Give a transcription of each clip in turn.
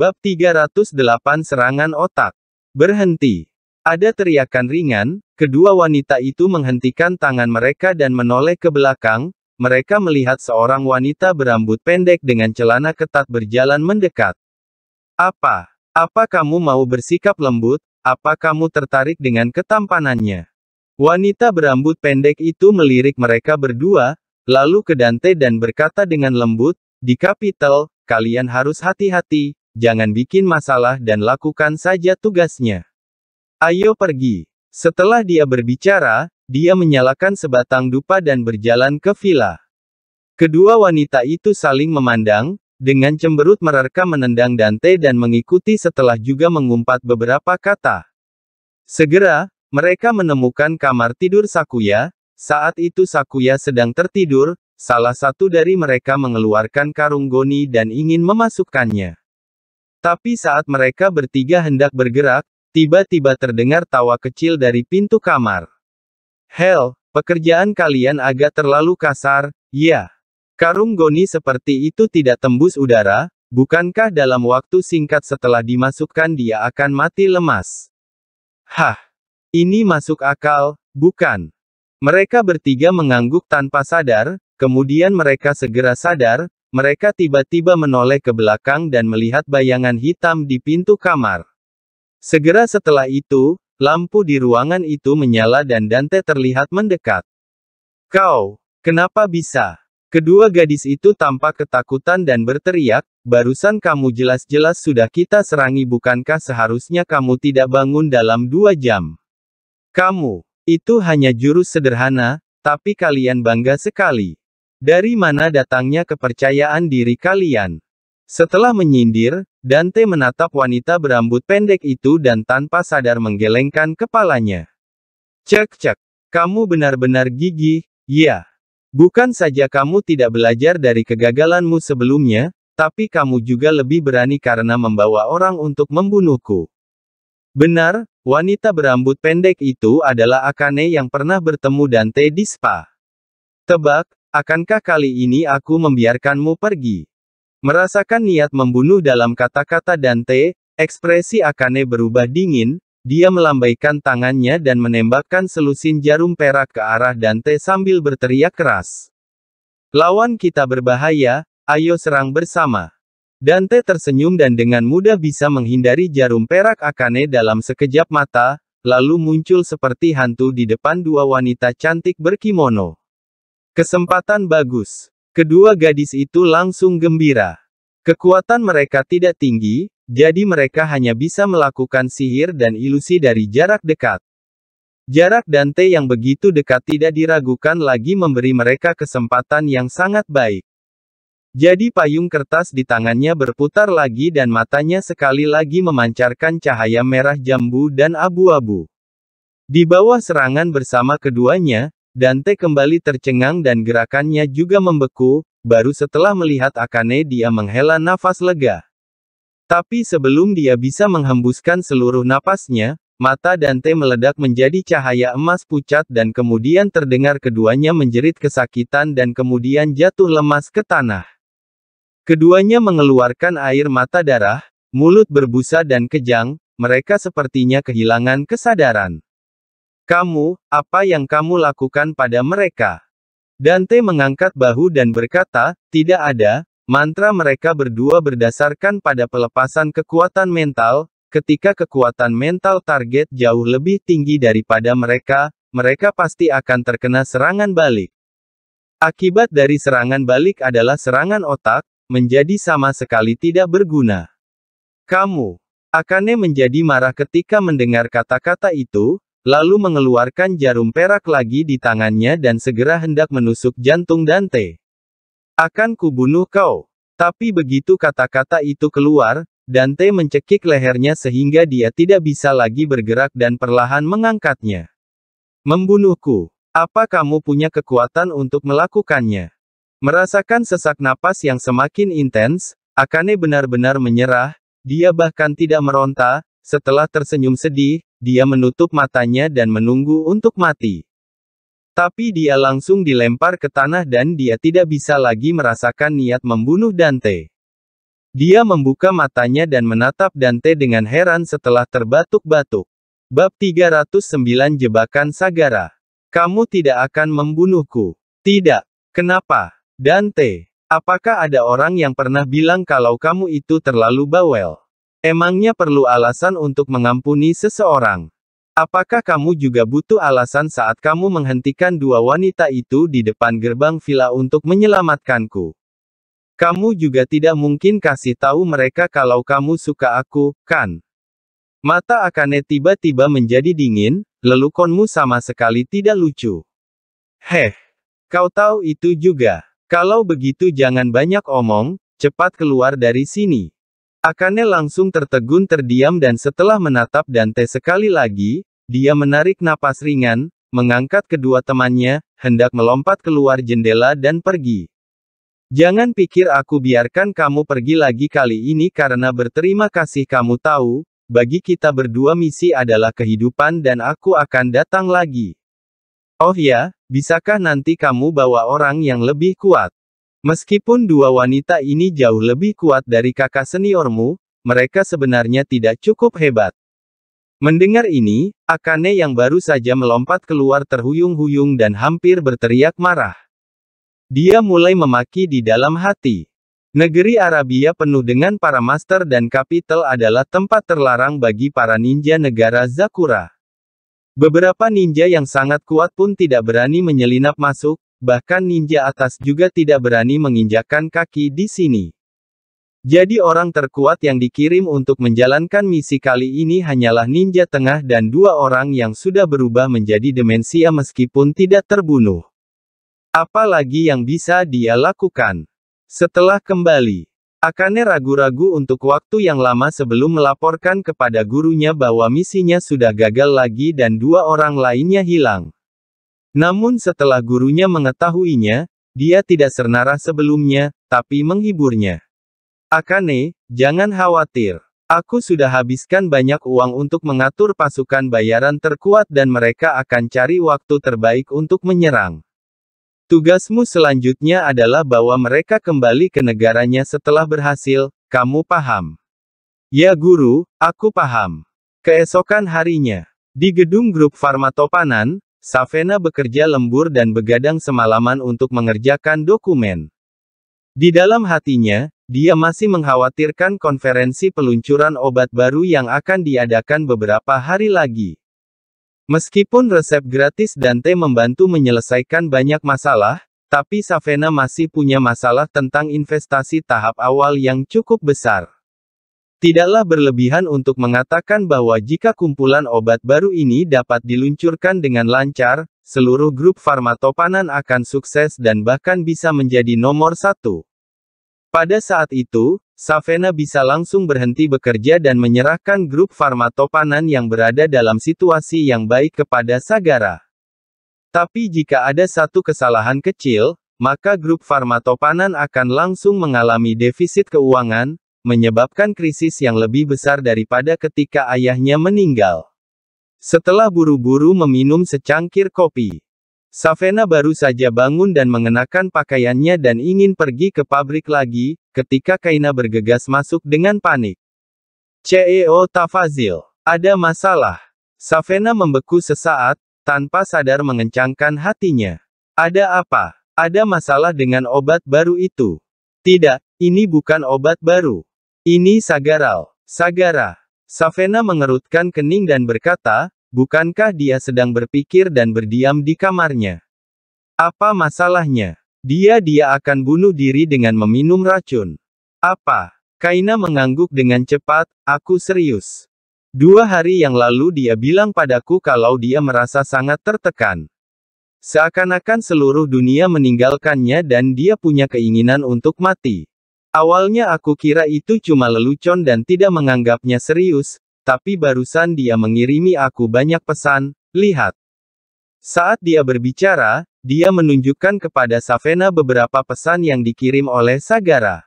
Bab 308 Serangan Otak. Berhenti. Ada teriakan ringan, kedua wanita itu menghentikan tangan mereka dan menoleh ke belakang, mereka melihat seorang wanita berambut pendek dengan celana ketat berjalan mendekat. Apa? Apa kamu mau bersikap lembut, apa kamu tertarik dengan ketampanannya? Wanita berambut pendek itu melirik mereka berdua, lalu ke Dante dan berkata dengan lembut, di Kapitel, kalian harus hati-hati, Jangan bikin masalah dan lakukan saja tugasnya. Ayo pergi. Setelah dia berbicara, dia menyalakan sebatang dupa dan berjalan ke villa. Kedua wanita itu saling memandang, dengan cemberut mereka menendang Dante dan mengikuti setelah juga mengumpat beberapa kata. Segera, mereka menemukan kamar tidur Sakuya, saat itu Sakuya sedang tertidur, salah satu dari mereka mengeluarkan karung goni dan ingin memasukkannya. Tapi saat mereka bertiga hendak bergerak, tiba-tiba terdengar tawa kecil dari pintu kamar. Hell, pekerjaan kalian agak terlalu kasar, ya. Karung goni seperti itu tidak tembus udara, bukankah dalam waktu singkat setelah dimasukkan dia akan mati lemas? Hah, ini masuk akal, bukan? Mereka bertiga mengangguk tanpa sadar, kemudian mereka segera sadar, mereka tiba-tiba menoleh ke belakang dan melihat bayangan hitam di pintu kamar. Segera setelah itu, lampu di ruangan itu menyala dan Dante terlihat mendekat. Kau, kenapa bisa? Kedua gadis itu tampak ketakutan dan berteriak, barusan kamu jelas-jelas sudah kita serangi bukankah seharusnya kamu tidak bangun dalam dua jam? Kamu, itu hanya jurus sederhana, tapi kalian bangga sekali. Dari mana datangnya kepercayaan diri kalian? Setelah menyindir, Dante menatap wanita berambut pendek itu dan tanpa sadar menggelengkan kepalanya. Cek-cek, kamu benar-benar gigih, ya. Bukan saja kamu tidak belajar dari kegagalanmu sebelumnya, tapi kamu juga lebih berani karena membawa orang untuk membunuhku. Benar, wanita berambut pendek itu adalah Akane yang pernah bertemu Dante di spa. Tebak, Akankah kali ini aku membiarkanmu pergi? Merasakan niat membunuh dalam kata-kata Dante, ekspresi Akane berubah dingin, dia melambaikan tangannya dan menembakkan selusin jarum perak ke arah Dante sambil berteriak keras. Lawan kita berbahaya, ayo serang bersama. Dante tersenyum dan dengan mudah bisa menghindari jarum perak Akane dalam sekejap mata, lalu muncul seperti hantu di depan dua wanita cantik berkimono. Kesempatan bagus. Kedua gadis itu langsung gembira. Kekuatan mereka tidak tinggi, jadi mereka hanya bisa melakukan sihir dan ilusi dari jarak dekat. Jarak Dante yang begitu dekat tidak diragukan lagi memberi mereka kesempatan yang sangat baik. Jadi payung kertas di tangannya berputar lagi dan matanya sekali lagi memancarkan cahaya merah jambu dan abu-abu. Di bawah serangan bersama keduanya, Dante kembali tercengang dan gerakannya juga membeku, baru setelah melihat Akane dia menghela nafas lega. Tapi sebelum dia bisa menghembuskan seluruh napasnya, mata Dante meledak menjadi cahaya emas pucat dan kemudian terdengar keduanya menjerit kesakitan dan kemudian jatuh lemas ke tanah. Keduanya mengeluarkan air mata darah, mulut berbusa dan kejang, mereka sepertinya kehilangan kesadaran. Kamu, apa yang kamu lakukan pada mereka? Dante mengangkat bahu dan berkata, tidak ada, mantra mereka berdua berdasarkan pada pelepasan kekuatan mental, ketika kekuatan mental target jauh lebih tinggi daripada mereka, mereka pasti akan terkena serangan balik. Akibat dari serangan balik adalah serangan otak, menjadi sama sekali tidak berguna. Kamu, Akane menjadi marah ketika mendengar kata-kata itu, Lalu mengeluarkan jarum perak lagi di tangannya dan segera hendak menusuk jantung Dante. Akan kubunuh kau. Tapi begitu kata-kata itu keluar, Dante mencekik lehernya sehingga dia tidak bisa lagi bergerak dan perlahan mengangkatnya. Membunuhku. Apa kamu punya kekuatan untuk melakukannya? Merasakan sesak napas yang semakin intens, Akane benar-benar menyerah, dia bahkan tidak meronta, setelah tersenyum sedih, dia menutup matanya dan menunggu untuk mati. Tapi dia langsung dilempar ke tanah dan dia tidak bisa lagi merasakan niat membunuh Dante. Dia membuka matanya dan menatap Dante dengan heran setelah terbatuk-batuk. Bab 309 Jebakan Sagara. Kamu tidak akan membunuhku. Tidak. Kenapa? Dante, apakah ada orang yang pernah bilang kalau kamu itu terlalu bawel? Emangnya perlu alasan untuk mengampuni seseorang? Apakah kamu juga butuh alasan saat kamu menghentikan dua wanita itu di depan gerbang villa untuk menyelamatkanku? Kamu juga tidak mungkin kasih tahu mereka kalau kamu suka aku, kan? Mata Akane tiba-tiba menjadi dingin, lelukonmu sama sekali tidak lucu. Heh, kau tahu itu juga. Kalau begitu jangan banyak omong, cepat keluar dari sini. Akane langsung tertegun terdiam dan setelah menatap Dante sekali lagi, dia menarik napas ringan, mengangkat kedua temannya, hendak melompat keluar jendela dan pergi. Jangan pikir aku biarkan kamu pergi lagi kali ini karena berterima kasih kamu tahu, bagi kita berdua misi adalah kehidupan dan aku akan datang lagi. Oh ya, bisakah nanti kamu bawa orang yang lebih kuat? Meskipun dua wanita ini jauh lebih kuat dari kakak seniormu, mereka sebenarnya tidak cukup hebat. Mendengar ini, Akane yang baru saja melompat keluar terhuyung-huyung dan hampir berteriak marah. Dia mulai memaki di dalam hati. Negeri Arabia penuh dengan para master dan kapital adalah tempat terlarang bagi para ninja negara Zakura. Beberapa ninja yang sangat kuat pun tidak berani menyelinap masuk, bahkan ninja atas juga tidak berani menginjakkan kaki di sini. Jadi orang terkuat yang dikirim untuk menjalankan misi kali ini hanyalah ninja tengah dan dua orang yang sudah berubah menjadi demensia meskipun tidak terbunuh. Apalagi yang bisa dia lakukan. Setelah kembali, Akane ragu-ragu untuk waktu yang lama sebelum melaporkan kepada gurunya bahwa misinya sudah gagal lagi dan dua orang lainnya hilang. Namun setelah gurunya mengetahuinya, dia tidak sernarah sebelumnya, tapi menghiburnya. Akane, jangan khawatir. Aku sudah habiskan banyak uang untuk mengatur pasukan bayaran terkuat dan mereka akan cari waktu terbaik untuk menyerang. Tugasmu selanjutnya adalah bawa mereka kembali ke negaranya setelah berhasil, kamu paham? Ya guru, aku paham. Keesokan harinya, di gedung grup Farmatopanan, Savena bekerja lembur dan begadang semalaman untuk mengerjakan dokumen. Di dalam hatinya, dia masih mengkhawatirkan konferensi peluncuran obat baru yang akan diadakan beberapa hari lagi. Meskipun resep gratis dan teh membantu menyelesaikan banyak masalah, tapi Savena masih punya masalah tentang investasi tahap awal yang cukup besar. Tidaklah berlebihan untuk mengatakan bahwa jika kumpulan obat baru ini dapat diluncurkan dengan lancar, seluruh grup farmatopanan akan sukses dan bahkan bisa menjadi nomor satu. Pada saat itu, Savena bisa langsung berhenti bekerja dan menyerahkan grup farmatopanan yang berada dalam situasi yang baik kepada Sagara. Tapi jika ada satu kesalahan kecil, maka grup farmatopanan akan langsung mengalami defisit keuangan, menyebabkan krisis yang lebih besar daripada ketika ayahnya meninggal. Setelah buru-buru meminum secangkir kopi, Savena baru saja bangun dan mengenakan pakaiannya dan ingin pergi ke pabrik lagi, ketika Kaina bergegas masuk dengan panik. CEO Tafazil, ada masalah. Savena membeku sesaat, tanpa sadar mengencangkan hatinya. Ada apa? Ada masalah dengan obat baru itu? Tidak, ini bukan obat baru. Ini Sagaral. Sagara. Savena mengerutkan kening dan berkata, bukankah dia sedang berpikir dan berdiam di kamarnya? Apa masalahnya? Dia-dia akan bunuh diri dengan meminum racun. Apa? Kaina mengangguk dengan cepat, aku serius. Dua hari yang lalu dia bilang padaku kalau dia merasa sangat tertekan. Seakan-akan seluruh dunia meninggalkannya dan dia punya keinginan untuk mati. Awalnya aku kira itu cuma lelucon dan tidak menganggapnya serius, tapi barusan dia mengirimi aku banyak pesan, lihat. Saat dia berbicara, dia menunjukkan kepada Savena beberapa pesan yang dikirim oleh Sagara.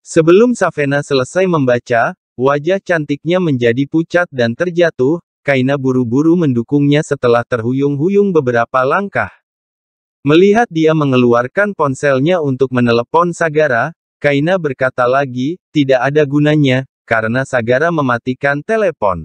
Sebelum Savena selesai membaca, wajah cantiknya menjadi pucat dan terjatuh, Kaina buru-buru mendukungnya setelah terhuyung-huyung beberapa langkah. Melihat dia mengeluarkan ponselnya untuk menelepon Sagara, Kaina berkata lagi, tidak ada gunanya, karena Sagara mematikan telepon.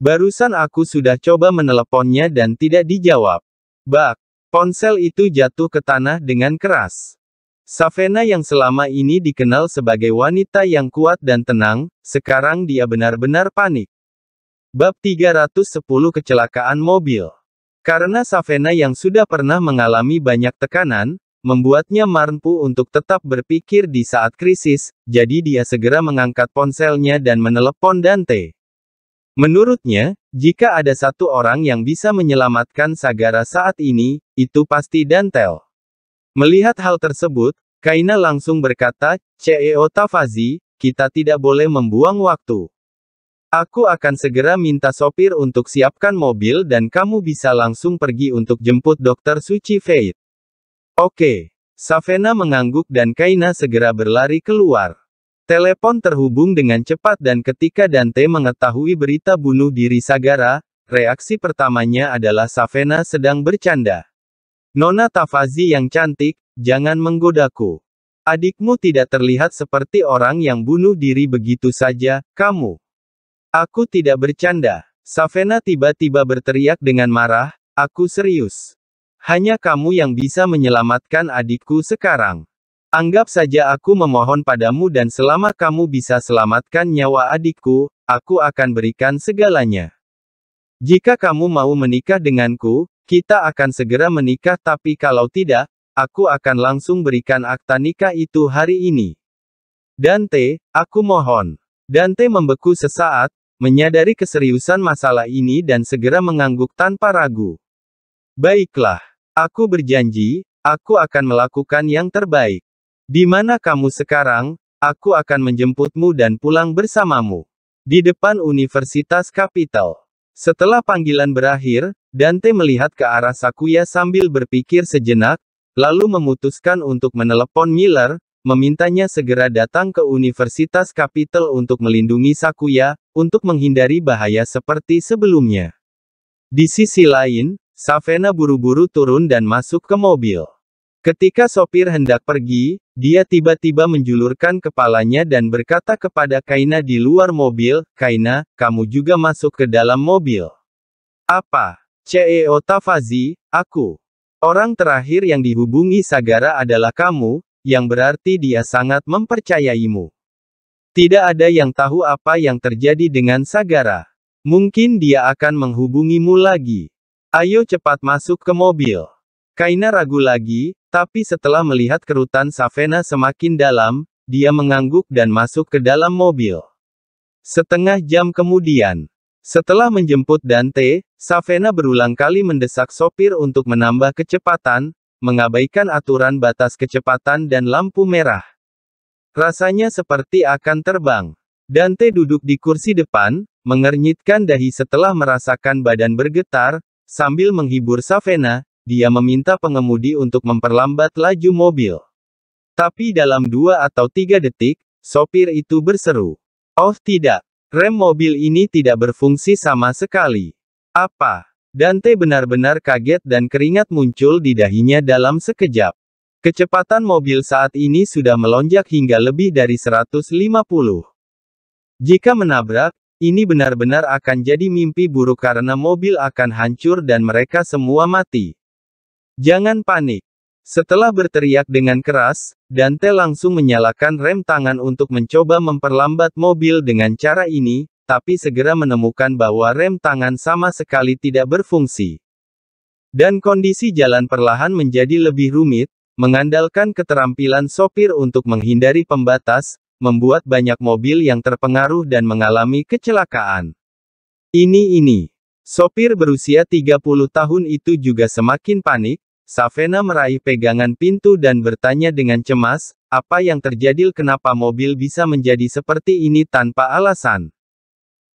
Barusan aku sudah coba meneleponnya dan tidak dijawab. Bak, ponsel itu jatuh ke tanah dengan keras. Savena yang selama ini dikenal sebagai wanita yang kuat dan tenang, sekarang dia benar-benar panik. Bab 310 Kecelakaan Mobil Karena Savena yang sudah pernah mengalami banyak tekanan, Membuatnya mampu untuk tetap berpikir di saat krisis, jadi dia segera mengangkat ponselnya dan menelepon Dante. Menurutnya, jika ada satu orang yang bisa menyelamatkan Sagara saat ini, itu pasti Dantel. Melihat hal tersebut, Kaina langsung berkata, CEO Tafazi, kita tidak boleh membuang waktu. Aku akan segera minta sopir untuk siapkan mobil dan kamu bisa langsung pergi untuk jemput Dr. Suci Faith. Oke. Savena mengangguk dan Kaina segera berlari keluar. Telepon terhubung dengan cepat dan ketika Dante mengetahui berita bunuh diri Sagara, reaksi pertamanya adalah Savena sedang bercanda. Nona Tafazi yang cantik, jangan menggodaku. Adikmu tidak terlihat seperti orang yang bunuh diri begitu saja, kamu. Aku tidak bercanda. Savena tiba-tiba berteriak dengan marah, aku serius. Hanya kamu yang bisa menyelamatkan adikku sekarang. Anggap saja aku memohon padamu dan selama kamu bisa selamatkan nyawa adikku, aku akan berikan segalanya. Jika kamu mau menikah denganku, kita akan segera menikah tapi kalau tidak, aku akan langsung berikan akta nikah itu hari ini. Dante, aku mohon. Dante membeku sesaat, menyadari keseriusan masalah ini dan segera mengangguk tanpa ragu. Baiklah. Aku berjanji, aku akan melakukan yang terbaik. Di mana kamu sekarang, aku akan menjemputmu dan pulang bersamamu. Di depan Universitas Kapital. Setelah panggilan berakhir, Dante melihat ke arah Sakuya sambil berpikir sejenak, lalu memutuskan untuk menelepon Miller, memintanya segera datang ke Universitas Kapital untuk melindungi Sakuya, untuk menghindari bahaya seperti sebelumnya. Di sisi lain, Savena buru-buru turun dan masuk ke mobil. Ketika sopir hendak pergi, dia tiba-tiba menjulurkan kepalanya dan berkata kepada Kaina di luar mobil, Kaina, kamu juga masuk ke dalam mobil. Apa? CEO Tafazi, aku. Orang terakhir yang dihubungi Sagara adalah kamu, yang berarti dia sangat mempercayaimu. Tidak ada yang tahu apa yang terjadi dengan Sagara. Mungkin dia akan menghubungimu lagi. Ayo cepat masuk ke mobil. Kaina ragu lagi, tapi setelah melihat kerutan Savena semakin dalam, dia mengangguk dan masuk ke dalam mobil. Setengah jam kemudian, setelah menjemput Dante, Savena berulang kali mendesak sopir untuk menambah kecepatan, mengabaikan aturan batas kecepatan dan lampu merah. Rasanya seperti akan terbang. Dante duduk di kursi depan, mengernyitkan dahi setelah merasakan badan bergetar, Sambil menghibur Savena, dia meminta pengemudi untuk memperlambat laju mobil. Tapi dalam dua atau tiga detik, sopir itu berseru. Oh tidak, rem mobil ini tidak berfungsi sama sekali. Apa? Dante benar-benar kaget dan keringat muncul di dahinya dalam sekejap. Kecepatan mobil saat ini sudah melonjak hingga lebih dari 150. Jika menabrak, ini benar-benar akan jadi mimpi buruk karena mobil akan hancur dan mereka semua mati. Jangan panik. Setelah berteriak dengan keras, Dante langsung menyalakan rem tangan untuk mencoba memperlambat mobil dengan cara ini, tapi segera menemukan bahwa rem tangan sama sekali tidak berfungsi. Dan kondisi jalan perlahan menjadi lebih rumit, mengandalkan keterampilan sopir untuk menghindari pembatas, membuat banyak mobil yang terpengaruh dan mengalami kecelakaan. Ini ini. Sopir berusia 30 tahun itu juga semakin panik, Savena meraih pegangan pintu dan bertanya dengan cemas, apa yang terjadi kenapa mobil bisa menjadi seperti ini tanpa alasan.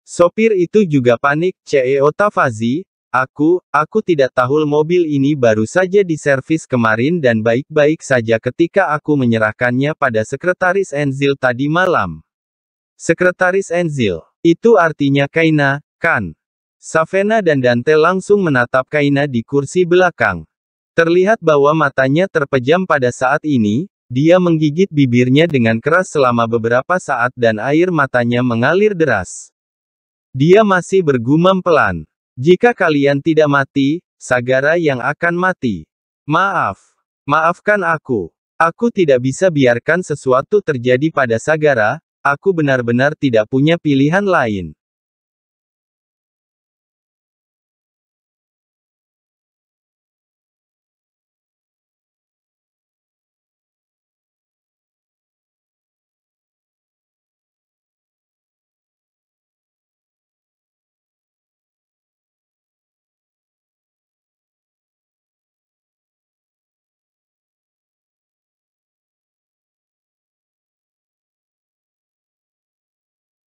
Sopir itu juga panik, CEO Tafazi, Aku, aku tidak tahu mobil ini baru saja diservis kemarin dan baik-baik saja ketika aku menyerahkannya pada Sekretaris Enzil tadi malam. Sekretaris Enzil, itu artinya Kaina, kan? Savena dan Dante langsung menatap Kaina di kursi belakang. Terlihat bahwa matanya terpejam pada saat ini, dia menggigit bibirnya dengan keras selama beberapa saat dan air matanya mengalir deras. Dia masih bergumam pelan. Jika kalian tidak mati, Sagara yang akan mati. Maaf. Maafkan aku. Aku tidak bisa biarkan sesuatu terjadi pada Sagara, aku benar-benar tidak punya pilihan lain.